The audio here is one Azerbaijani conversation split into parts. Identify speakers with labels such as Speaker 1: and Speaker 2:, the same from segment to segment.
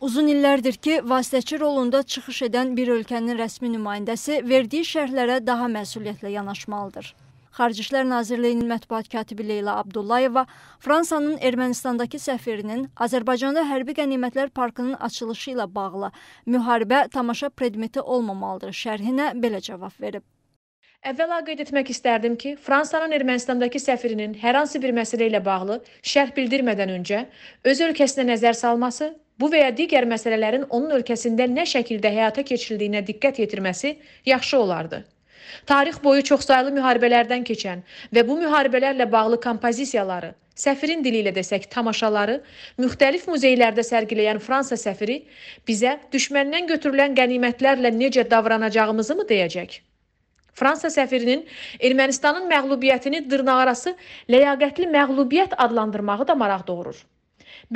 Speaker 1: Uzun illərdir ki, vasitəçi rolunda çıxış edən bir ölkənin rəsmi nümayəndəsi verdiyi şərhlərə daha məsuliyyətlə yanaşmalıdır. Xarici İşlər Nazirliyinin mətbuat katibi Leyla Abdullayeva Fransanın Ermənistandakı səfirinin Azərbaycanda hərbi qənimətlər parkının açılışı ilə bağlı müharibə tamaşa predmeti olmamalıdır şərhinə belə cavab verib. Əvvəla qeyd etmək istərdim ki, Fransanın Ermənistandakı
Speaker 2: səfirinin hər hansı bir məsələ ilə bağlı şərh bildirmədən öncə öz ölkəsinə nəzər salması, bu və ya digər məsələlərin onun ölkəsində nə şəkildə həyata keçirildiyinə diqqət yetirməsi yaxşı olardı. Tarix boyu çoxsaylı müharibələrdən keçən və bu müharibələrlə bağlı kompozisiyaları, səfirin dili ilə desək tamaşaları müxtəlif muzeylərdə sərgiləyən Fransa səfiri bizə düşməndən götürülən qənimətlərlə necə davranacağımızı mı deyəcək? Fransa səfirinin Ermənistanın məğlubiyyətini dırnaqarası ləyaqətli məğlubiyyət adlandırmağı da maraq doğurur.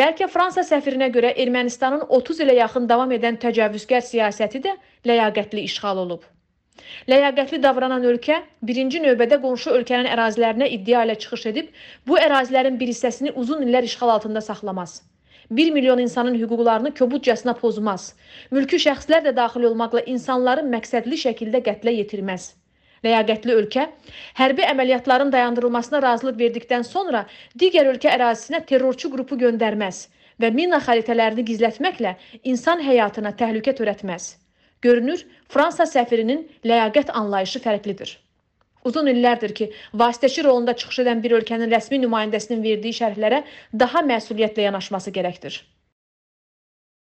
Speaker 2: Bəlkə Fransa səfirinə görə Ermənistanın 30 ilə yaxın davam edən təcavüzkar siyasəti də ləyaqətli işğal olub. Ləyaqətli davranan ölkə birinci növbədə qonşu ölkənin ərazilərinə iddia ilə çıxış edib, bu ərazilərin bir hissəsini uzun illər işğal altında saxlamaz. 1 milyon insanın hüquqlarını kobudcasına pozmaz. Mülki şəxslər də daxil olmaqla insanları məqsədli şəkildə qətlə yetirməz ləyaqətli ölkə hərbi əməliyyatların dayandırılmasına razılıq verdikdən sonra digər ölkə ərazisinə terrorçu qrupu göndərməz və mina xəritələrini gizlətməklə insan həyatına təhlükə törətməz. Görünür, Fransa səfirinin ləyaqət anlayışı fərqlidir. Uzun illərdir ki, vasitəçi rolunda çıxış edən bir ölkənin rəsmi nümayəndəsinin verdiyi şərhlərə daha məsuliyyətlə yanaşması gərəkdir.